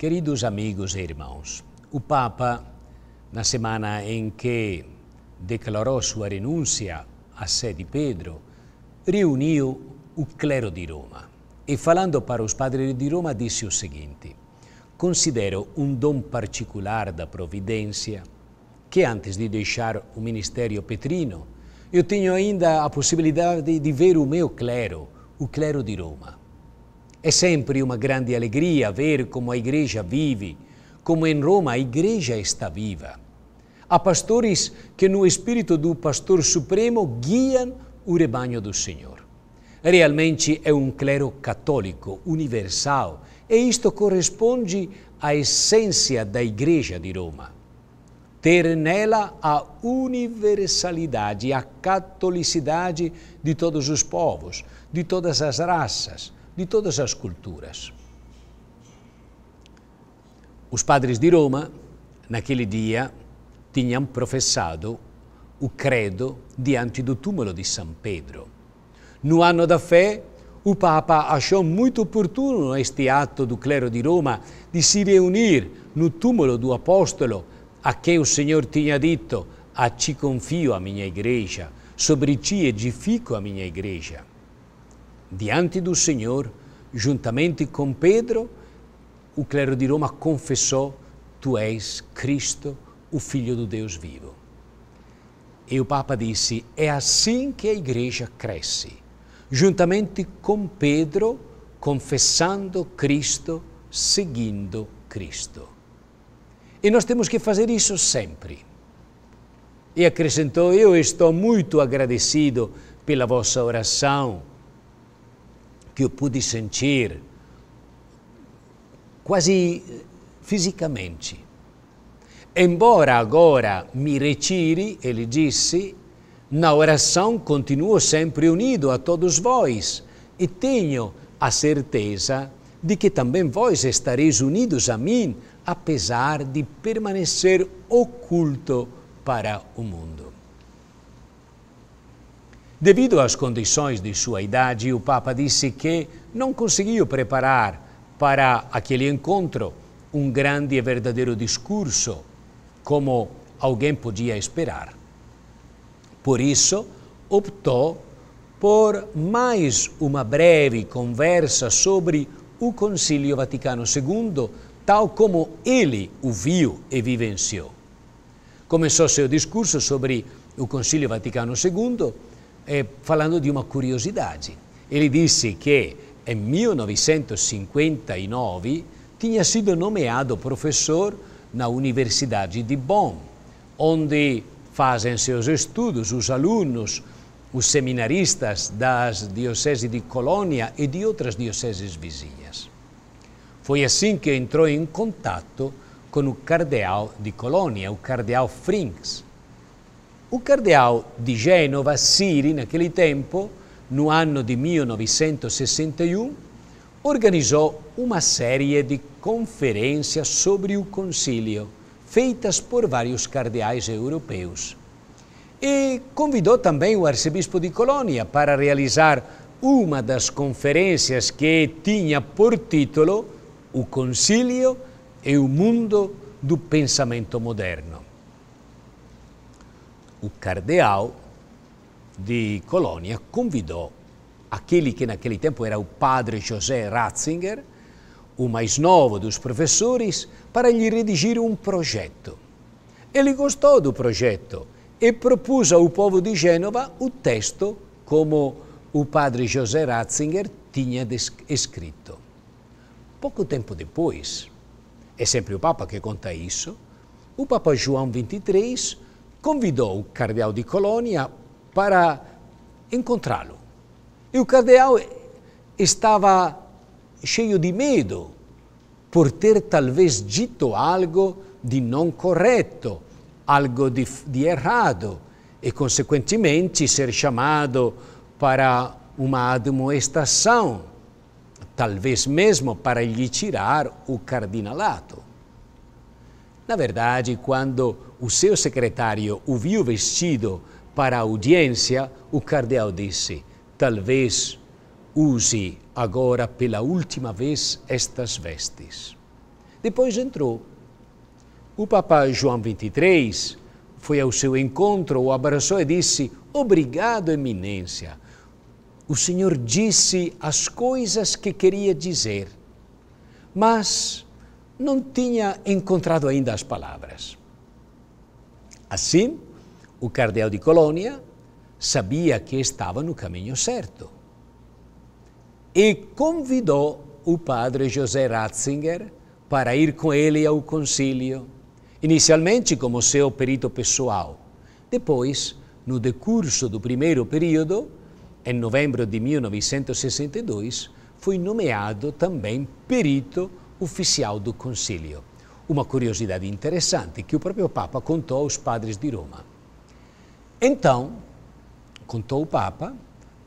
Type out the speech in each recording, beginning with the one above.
Queridos amigos e irmãos, o Papa, na semana em que declarou sua renúncia à sé de Pedro, reuniu o clero de Roma e, falando para os padres de Roma, disse o seguinte: Considero um dom particular da Providência que, antes de deixar o ministério petrino, eu tenho ainda a possibilidade de ver o meu clero, o clero de Roma. É sempre uma grande alegria ver como a igreja vive, como em Roma a igreja está viva. Há pastores que, no espírito do pastor supremo, guiam o rebanho do Senhor. Realmente é um clero católico, universal, e isto corresponde à essência da Igreja de Roma. Ter nela a universalidade, a catolicidade de todos os povos, de todas as raças, de todas as culturas. Os padres de Roma, naquele dia, tinham professado o credo diante do túmulo de São Pedro. No ano da fé, o Papa achou muito oportuno este ato do clero de Roma de se reunir no túmulo do apóstolo a quem o Senhor tinha dito: A ti confio a minha igreja, sobre ti edifico a minha igreja diante do Senhor, juntamente com Pedro, o clero de Roma confessou: Tu és Cristo, o Filho do Deus vivo. E o Papa disse: É assim que a Igreja cresce, juntamente com Pedro, confessando Cristo, seguindo Cristo. E nós temos que fazer isso sempre. E acrescentou: Eu estou muito agradecido pela vossa oração que eu pude sentir quase eh, fisicamente. Embora agora me retire, ele disse, na oração continuo sempre unido a todos vós e tenho a certeza de que também vós estareis unidos a mim, apesar de permanecer oculto para o mundo. Devido às condições de sua idade, o Papa disse que não conseguiu preparar para aquele encontro um grande e verdadeiro discurso, como alguém podia esperar. Por isso, optou por mais uma breve conversa sobre o Concílio Vaticano II, tal como ele o viu e vivenciou. Começou seu discurso sobre o Concílio Vaticano II é, falando de uma curiosidade. Ele disse que em 1959 tinha sido nomeado professor na Universidade de Bonn, onde fazem seus estudos os alunos, os seminaristas das dioceses de Colônia e de outras dioceses vizinhas. Foi assim que entrou em contato com o cardeal de Colônia, o cardeal Frings, o cardeal de Genova, Siri, naquele tempo, no ano de 1961, organizou uma série de conferências sobre o concílio, feitas por vários cardeais europeus. E convidou também o arcebispo de Colônia para realizar uma das conferências que tinha por título O Concílio e o Mundo do Pensamento Moderno o cardeal de Colônia convidou aquele que naquele tempo era o padre José Ratzinger, o mais novo dos professores, para lhe redigir um projeto. Ele gostou do projeto e propôs ao povo de Gênova o texto como o padre José Ratzinger tinha escrito. Pouco tempo depois, é sempre o Papa que conta isso, o Papa João XXIII convidou o cardeal de Colônia para encontrá-lo. E o cardeal estava cheio de medo por ter talvez dito algo de não correto, algo de errado, e consequentemente ser chamado para uma admoestação, talvez mesmo para lhe tirar o cardinalato. Na verdade, quando o seu secretário o viu vestido para a audiência, o cardeal disse: Talvez use agora pela última vez estas vestes. Depois entrou. O Papa João XXIII foi ao seu encontro, o abraçou e disse: Obrigado, Eminência. O Senhor disse as coisas que queria dizer, mas não tinha encontrado ainda as palavras. Assim, o cardeal de Colônia sabia que estava no caminho certo e convidou o padre José Ratzinger para ir com ele ao concílio, inicialmente como seu perito pessoal. Depois, no decurso do primeiro período, em novembro de 1962, foi nomeado também perito oficial do concílio. Uma curiosidade interessante que o próprio Papa contou aos padres de Roma. Então, contou o Papa,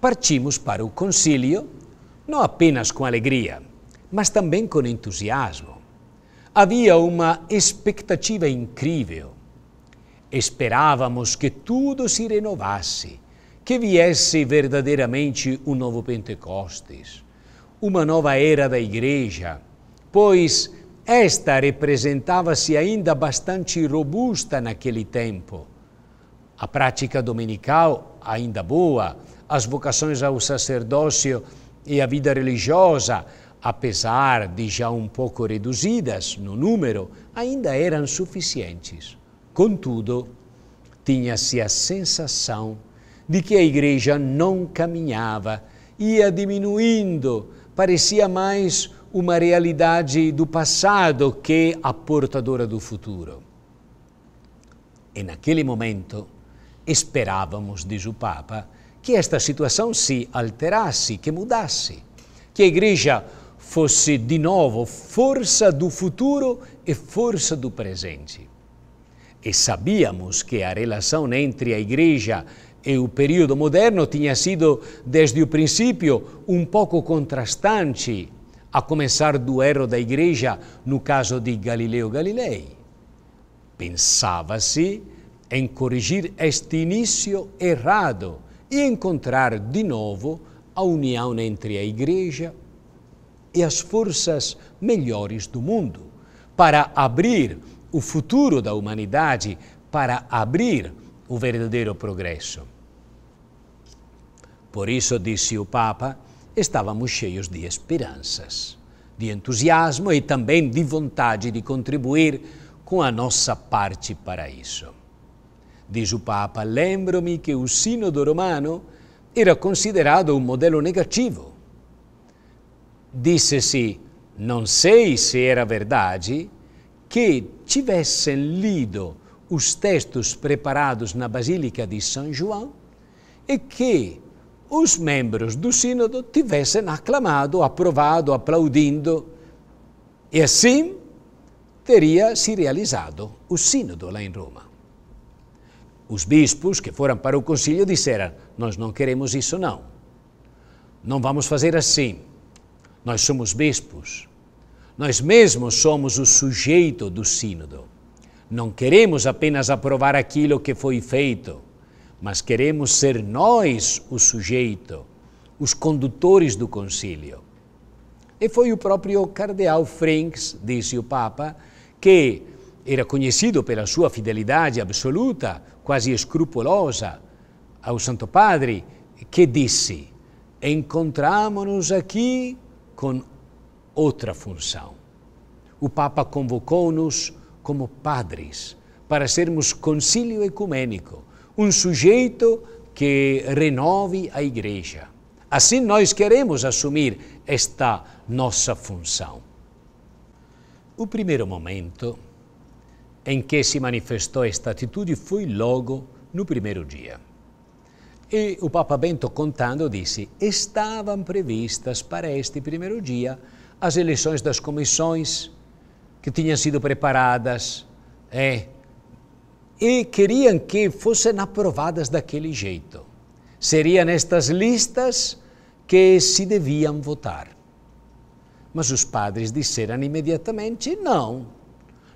partimos para o concílio, não apenas com alegria, mas também com entusiasmo. Havia uma expectativa incrível. Esperávamos que tudo se renovasse, que viesse verdadeiramente um novo Pentecostes, uma nova era da Igreja pois esta representava-se ainda bastante robusta naquele tempo. A prática dominical, ainda boa, as vocações ao sacerdócio e à vida religiosa, apesar de já um pouco reduzidas no número, ainda eram suficientes. Contudo, tinha-se a sensação de que a igreja não caminhava, ia diminuindo, parecia mais uma realidade do passado que é a portadora do futuro. E naquele momento esperávamos, diz o Papa, que esta situação se alterasse, que mudasse, que a Igreja fosse de novo força do futuro e força do presente. E sabíamos que a relação entre a Igreja e o período moderno tinha sido, desde o princípio, um pouco contrastante a começar do erro da igreja no caso de Galileu Galilei. Pensava-se em corrigir este início errado e encontrar de novo a união entre a igreja e as forças melhores do mundo, para abrir o futuro da humanidade, para abrir o verdadeiro progresso. Por isso, disse o Papa, estávamos cheios de esperanças, de entusiasmo e também de vontade de contribuir com a nossa parte para isso. Diz o Papa: Lembro-me que o Sínodo Romano era considerado um modelo negativo. Disse-se, não sei se era verdade, que tivessem lido os textos preparados na Basílica de São João e que os membros do Sínodo tivessem aclamado, aprovado, aplaudindo. E assim teria se realizado o Sínodo lá em Roma. Os bispos que foram para o concílio disseram: Nós não queremos isso, não. Não vamos fazer assim. Nós somos bispos. Nós mesmos somos o sujeito do Sínodo. Não queremos apenas aprovar aquilo que foi feito mas queremos ser nós o sujeito, os condutores do concílio. E foi o próprio cardeal Franks, disse o Papa, que era conhecido pela sua fidelidade absoluta, quase escrupulosa, ao Santo Padre, que disse: Encontramos-nos aqui com outra função. O Papa convocou-nos como padres para sermos concílio ecumênico, um sujeito que renove a igreja. Assim nós queremos assumir esta nossa função. O primeiro momento em que se manifestou esta atitude foi logo no primeiro dia. E o Papa Bento contando disse: estavam previstas para este primeiro dia as eleições das comissões que tinham sido preparadas. É, e queriam que fossem aprovadas daquele jeito. Seriam estas listas que se deviam votar. Mas os padres disseram imediatamente: não,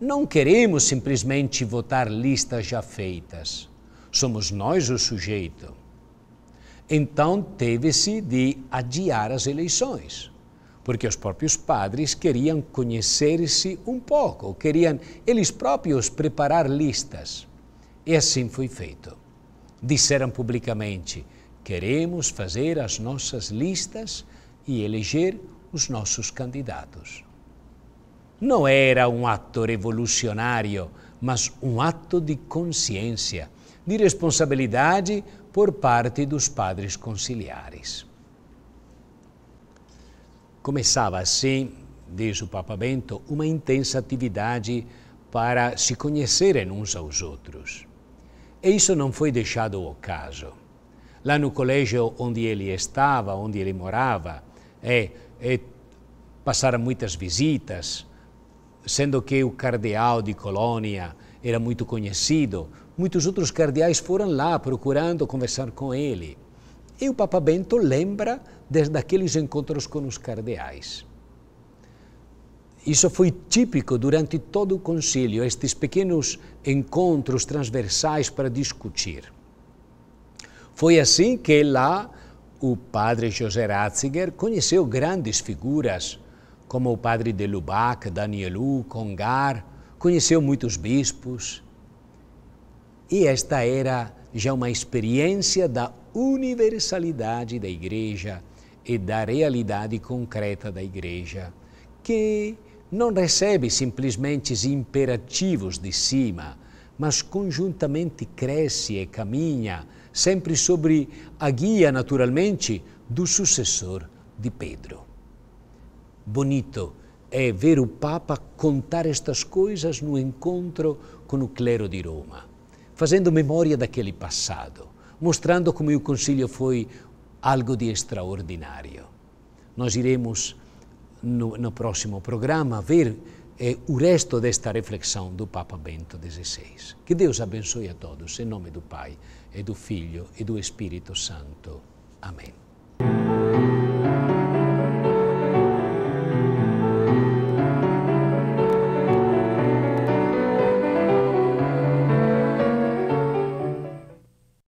não queremos simplesmente votar listas já feitas. Somos nós o sujeito. Então teve-se de adiar as eleições porque os próprios padres queriam conhecer-se um pouco, queriam eles próprios preparar listas. E assim foi feito. Disseram publicamente: queremos fazer as nossas listas e eleger os nossos candidatos. Não era um ato revolucionário, mas um ato de consciência, de responsabilidade por parte dos padres conciliares. Começava assim, diz o Papa Bento, uma intensa atividade para se conhecerem uns aos outros. E isso não foi deixado ao caso. Lá no colégio onde ele estava, onde ele morava, é, é, passaram muitas visitas, sendo que o cardeal de Colônia era muito conhecido, muitos outros cardeais foram lá procurando conversar com ele. E o Papa Bento lembra desde aqueles encontros com os cardeais. Isso foi típico durante todo o concílio, estes pequenos encontros transversais para discutir. Foi assim que lá o padre José Ratzinger conheceu grandes figuras, como o padre de Lubac, Danielu, Congar, conheceu muitos bispos. E esta era já uma experiência da universalidade da Igreja e da realidade concreta da Igreja, que não recebe simplesmente os imperativos de cima, mas conjuntamente cresce e caminha, sempre sobre a guia, naturalmente, do sucessor de Pedro. Bonito é ver o Papa contar estas coisas no encontro com o clero de Roma, fazendo memória daquele passado mostrando como o concílio foi algo de extraordinário. Nós iremos no, no próximo programa ver eh, o resto desta reflexão do Papa Bento XVI. Que Deus abençoe a todos, em nome do Pai, e do Filho e do Espírito Santo. Amém.